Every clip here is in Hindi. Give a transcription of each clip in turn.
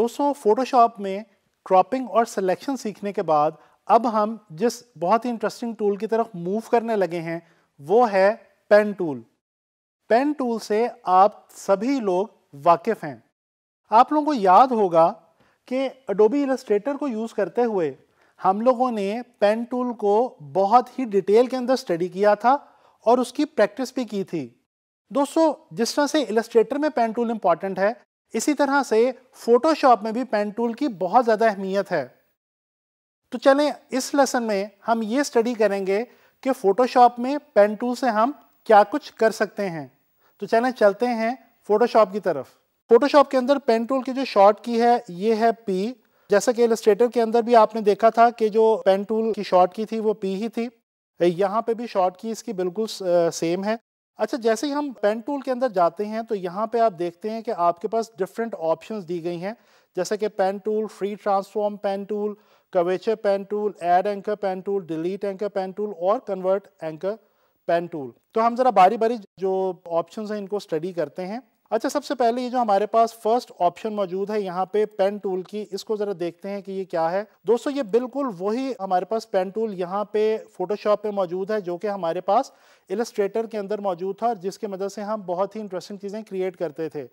दोस्तों फोटोशॉप में क्रॉपिंग और सिलेक्शन सीखने के बाद अब हम जिस बहुत ही इंटरेस्टिंग टूल की तरफ मूव करने लगे हैं वो है पेन टूल पेन टूल से आप सभी लोग वाकिफ़ हैं आप लोगों को याद होगा कि अडोबी इलस्ट्रेटर को यूज़ करते हुए हम लोगों ने पेन टूल को बहुत ही डिटेल के अंदर स्टडी किया था और उसकी प्रैक्टिस भी की थी दोस्तों जिस तरह से इलस्ट्रेटर में पेन टूल इंपॉर्टेंट है इसी तरह से फोटोशॉप में भी पेन टूल की बहुत ज़्यादा अहमियत है तो चलें इस लेसन में हम ये स्टडी करेंगे कि फ़ोटोशॉप में पेन टूल से हम क्या कुछ कर सकते हैं तो चलें चलते हैं फ़ोटोशॉप की तरफ फ़ोटोशॉप के अंदर पेन टूल की जो शॉर्ट की है ये है पी जैसा कि इलस्ट्रेटर के अंदर भी आपने देखा था कि जो पेन टूल की शॉर्ट की थी वो पी ही थी यहाँ पे भी शॉर्ट की इसकी बिल्कुल सेम है अच्छा जैसे ही हम पेन टूल के अंदर जाते हैं तो यहाँ पे आप देखते हैं कि आपके पास डिफरेंट ऑप्शंस दी गई हैं जैसे कि pen tool free transform pen tool curvature pen tool add anchor pen tool delete anchor pen tool और कन्वर्ट एंकर पेन टूल तो हम ज़रा बारी बारी जो ऑप्शन हैं इनको स्टडी करते हैं अच्छा सबसे पहले ये जो हमारे पास फर्स्ट ऑप्शन मौजूद है यहाँ पे पेन टूल की इसको ज़रा देखते हैं कि ये क्या है दोस्तों ये बिल्कुल वही हमारे पास पेन टूल यहाँ पे फोटोशॉप पे मौजूद है जो कि हमारे पास इलस्ट्रेटर के अंदर मौजूद था जिसकी मदद से हम बहुत ही इंटरेस्टिंग चीज़ें क्रिएट करते थे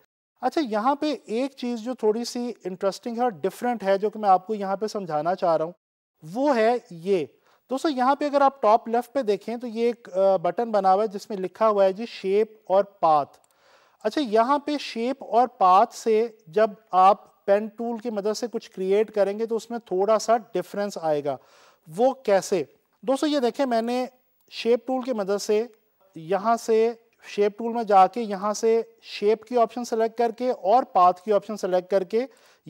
अच्छा यहाँ पे एक चीज़ जो थोड़ी सी इंटरेस्टिंग है और डिफरेंट है जो कि मैं आपको यहाँ पे समझाना चाह रहा हूँ वो है ये दोस्तों यहाँ पे अगर आप टॉप लेफ्ट पे देखें तो ये एक बटन बना हुआ है जिसमें लिखा हुआ है जी शेप और पाथ अच्छा यहाँ पे शेप और पाथ से जब आप पेन टूल की मदद से कुछ क्रिएट करेंगे तो उसमें थोड़ा सा डिफरेंस आएगा वो कैसे दोस्तों ये देखें मैंने शेप टूल की मदद से यहाँ से शेप टूल में जाके यहाँ से शेप की ऑप्शन सेलेक्ट करके और पाथ की ऑप्शन सेलेक्ट करके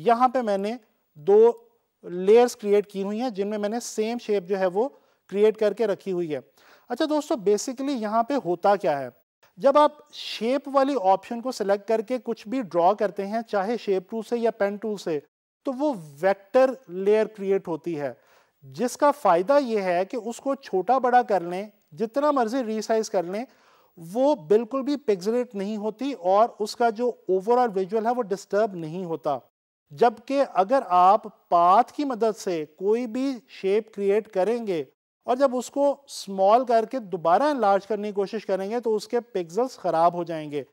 यहाँ पे मैंने दो लेयर्स क्रिएट की हुई हैं जिनमें मैंने सेम शेप जो है वो क्रिएट करके रखी हुई है अच्छा दोस्तों बेसिकली यहाँ पे होता क्या है जब आप शेप वाली ऑप्शन को सिलेक्ट करके कुछ भी ड्रॉ करते हैं चाहे शेप टूल से या पेन टूल से तो वो वेक्टर लेयर क्रिएट होती है जिसका फ़ायदा यह है कि उसको छोटा बड़ा कर लें जितना मर्ज़ी रिसाइज कर लें वो बिल्कुल भी पिक्सलेट नहीं होती और उसका जो ओवरऑल विजुअल है वो डिस्टर्ब नहीं होता जबकि अगर आप पाथ की मदद से कोई भी शेप क्रिएट करेंगे और जब उसको स्मॉल करके दोबारा लार्ज करने की कोशिश करेंगे तो उसके पिक्सल्स ख़राब हो जाएंगे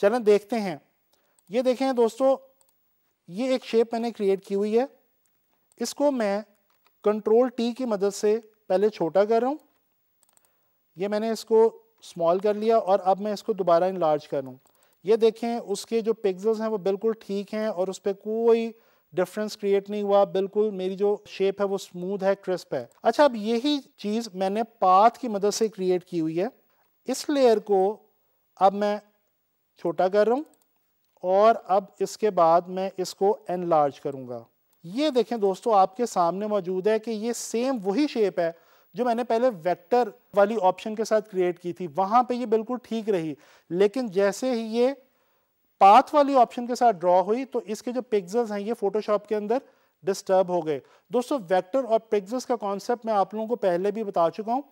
चलें देखते हैं ये देखें दोस्तों ये एक शेप मैंने क्रिएट की हुई है इसको मैं कंट्रोल टी की मदद से पहले छोटा कर रहा हूँ ये मैंने इसको स्मॉल कर लिया और अब मैं इसको दोबारा इन लार्ज करूँ ये देखें उसके जो पिक्सल्स हैं वो बिल्कुल ठीक हैं और उस पर कोई डिफरेंस क्रिएट नहीं हुआ बिल्कुल मेरी जो शेप है वो स्मूथ है क्रिस्प है अच्छा अब यही चीज़ मैंने पाथ की मदद से क्रिएट की हुई है इस लेयर को अब मैं छोटा कर रहा हूँ और अब इसके बाद मैं इसको एनलार्ज करूँगा ये देखें दोस्तों आपके सामने मौजूद है कि ये सेम वही शेप है जो मैंने पहले वेक्टर वाली ऑप्शन के साथ क्रिएट की थी वहाँ पे ये बिल्कुल ठीक रही लेकिन जैसे ही ये पाथ वाली ऑप्शन के साथ ड्रॉ हुई तो इसके जो पिक्सल्स हैं ये फोटोशॉप के अंदर डिस्टर्ब हो गए दोस्तों वेक्टर और पिक्सल्स का कॉन्सेप्ट मैं आप लोगों को पहले भी बता चुका हूँ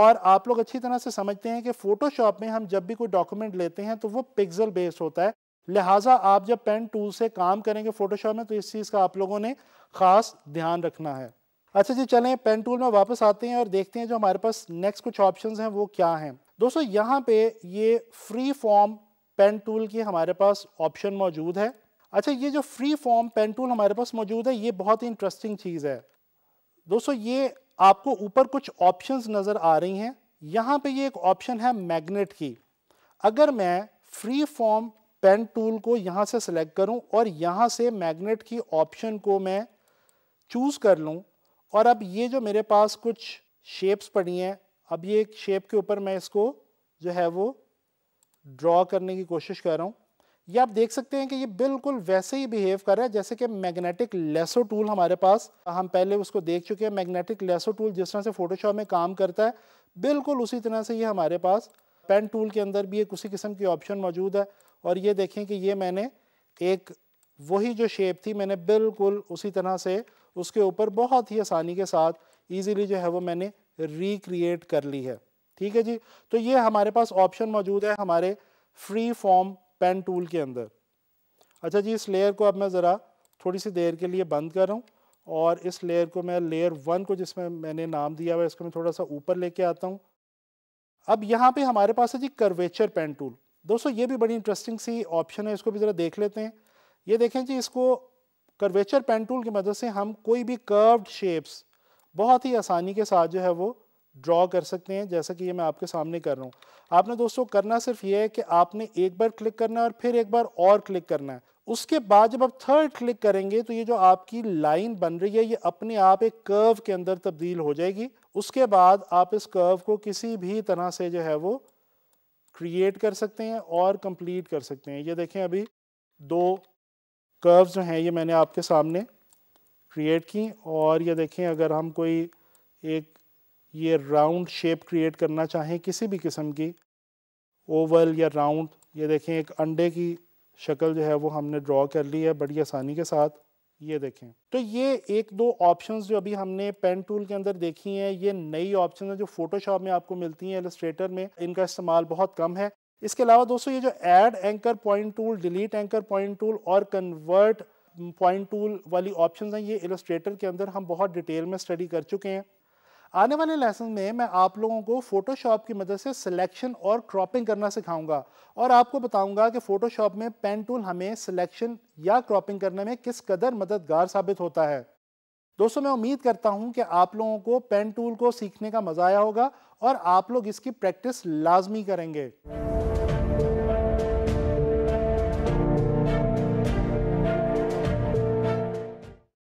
और आप लोग अच्छी तरह से समझते हैं कि फोटोशॉप में हम जब भी कोई डॉक्यूमेंट लेते हैं तो वो पिक्सल बेस्ड होता है लिहाजा आप जब पेन टूल से काम करेंगे फोटोशॉप में तो इस चीज़ का आप लोगों ने खास ध्यान रखना है अच्छा जी चलें पेन टूल में वापस आते हैं और देखते हैं जो हमारे पास नेक्स्ट कुछ ऑप्शंस हैं वो क्या हैं दोस्तों यहाँ पे ये फ्री फॉर्म पेन टूल की हमारे पास ऑप्शन मौजूद है अच्छा ये जो फ्री फॉर्म पेन टूल हमारे पास मौजूद है ये बहुत ही इंटरेस्टिंग चीज़ है दोस्तों ये आपको ऊपर कुछ ऑप्शंस नज़र आ रही हैं यहाँ पे ये एक ऑप्शन है मैग्नेट की अगर मैं फ्री फॉर्म पेन टूल को यहाँ से सिलेक्ट करूँ और यहाँ से मैग्नेट की ऑप्शन को मैं चूज़ कर लूँ और अब ये जो मेरे पास कुछ शेप्स पड़ी हैं अब ये एक शेप के ऊपर मैं इसको जो है वो ड्रॉ करने की कोशिश कर रहा हूँ ये आप देख सकते हैं कि ये बिल्कुल वैसे ही बिहेव कर रहा है जैसे कि मैग्नेटिक लेसो टूल हमारे पास हम पहले उसको देख चुके हैं मैग्नेटिक लेसो टूल जिस तरह से फोटोशॉप में काम करता है बिल्कुल उसी तरह से ये हमारे पास पेन टूल के अंदर भी एक उसी किस्म की ऑप्शन मौजूद है और ये देखें कि ये मैंने एक वही जो शेप थी मैंने बिल्कुल उसी तरह से उसके ऊपर बहुत ही आसानी के साथ ईजीली जो है वो मैंने रिक्रिएट कर ली है ठीक है जी तो ये हमारे पास ऑप्शन मौजूद है हमारे फ्री फॉर्म पेन टूल के अंदर अच्छा जी इस लेयर को अब मैं ज़रा थोड़ी सी देर के लिए बंद कर रहा हूँ और इस लेयर को मैं लेयर वन को जिसमें मैंने नाम दिया हुआ है इसको मैं थोड़ा सा ऊपर लेके आता हूँ अब यहाँ पे हमारे पास है जी कर्वेचर पेन टूल दोस्तों ये भी बड़ी इंटरेस्टिंग सी ऑप्शन है इसको भी ज़रा देख लेते हैं ये देखें जी इसको कर्वेचर पेन टूल की मदद से हम कोई भी कर्व्ड शेप्स बहुत ही आसानी के साथ जो है वो ड्रॉ कर सकते हैं जैसा कि ये मैं आपके सामने कर रहा हूँ आपने दोस्तों करना सिर्फ ये है कि आपने एक बार क्लिक करना है और फिर एक बार और क्लिक करना है उसके बाद जब आप थर्ड क्लिक करेंगे तो ये जो आपकी लाइन बन रही है ये अपने आप एक कर्व के अंदर तब्दील हो जाएगी उसके बाद आप इस कर्व को किसी भी तरह से जो है वो क्रिएट कर सकते हैं और कंप्लीट कर सकते हैं ये देखें अभी दो कर्व जो हैं ये मैंने आपके सामने क्रिएट की और ये देखें अगर हम कोई एक ये राउंड शेप क्रिएट करना चाहें किसी भी किस्म की ओवल या राउंड ये देखें एक अंडे की शक्ल जो है वो हमने ड्रॉ कर ली है बड़ी आसानी के साथ ये देखें तो ये एक दो ऑप्शंस जो अभी हमने पेन टूल के अंदर देखी हैं ये नई ऑप्शन है जो फोटोशॉप में आपको मिलती हैं एलिस्ट्रेटर में इनका इस्तेमाल बहुत कम है इसके अलावा दोस्तों ये जो add anchor point tool delete anchor point tool और कन्वर्ट पॉइंट टूल वाली ऑप्शन हैं ये इलस्ट्रेटर के अंदर हम बहुत डिटेल में स्टडी कर चुके हैं आने वाले लेसन में मैं आप लोगों को फ़ोटोशॉप की मदद से सिलेक्शन और क्रॉपिंग करना सिखाऊंगा और आपको बताऊंगा कि फ़ोटोशॉप में पेन टूल हमें सिलेक्शन या क्रॉपिंग करने में किस कदर मददगार साबित होता है दोस्तों मैं उम्मीद करता हूं कि आप लोगों को पेन टूल को सीखने का मज़ा आया होगा और आप लोग इसकी प्रैक्टिस लाजमी करेंगे